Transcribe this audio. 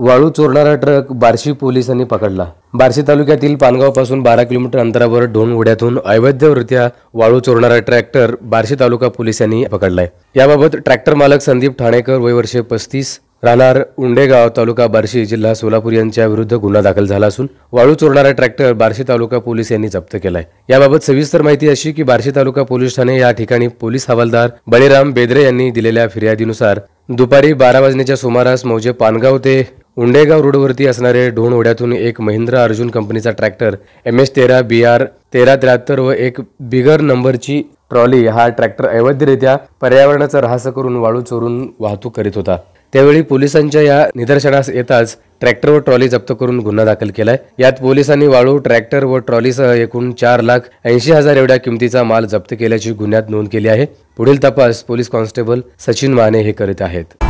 वाळू चोरणारा ट्रक बार्शी पोलिसांनी पकडला बार्शी तालुक्यातील पानगाव पासून बारा किलोमीटर अंतरावर ढोण उड्यातून अवैधरित्या वाळू चोरणारा ट्रॅक्टर बार्शी तालुका पोलिसांनी पकडलाय याबाबत ट्रॅक्टर मालक संदीप ठाणेकर वय वर्षे पस्तीस राहणार उंडेगाव तालुका बार्शी जिल्हा सोलापूर यांच्या विरुद्ध गुन्हा दाखल झाला असून वाळू चोरणारा ट्रॅक्टर बार्शी तालुका पोलीस यांनी जप्त केलाय याबाबत सविस्तर माहिती अशी की बार्शी तालुका पोलीस ठाणे या ठिकाणी पोलीस हवालदार बळीराम बेदरे यांनी दिलेल्या फिर्यादीनुसार दुपारी बारा वाजण्याच्या सुमारास मौजे पानगाव ते उंडेगाव रोडवरती असणारे ढोण ओढ्यातून एक महिंद्रा अर्जुन कंपनीचा ट्रॅक्टर एम एस तेरा बी आर तेरा त्र्याहत्तर व एक बिगर नंबरची ट्रॉली हा ट्रॅक्टर अवैधरित्या पर्यावरणाचा ऱ्हास करून वाळू चोरून वाहतूक करीत होता त्यावेळी पोलिसांच्या या निदर्शनास येताच ट्रॅक्टर व ट्रॉली जप्त करून गुन्हा दाखल केलाय यात पोलिसांनी वाळू ट्रॅक्टर व ट्रॉलीसह एकूण चार लाख ऐंशी हजार एवढ्या किमतीचा माल जप्त केल्याची गुन्ह्यात नोंद केली आहे पुढील तपास पोलीस कॉन्स्टेबल सचिन माने हे करीत आहेत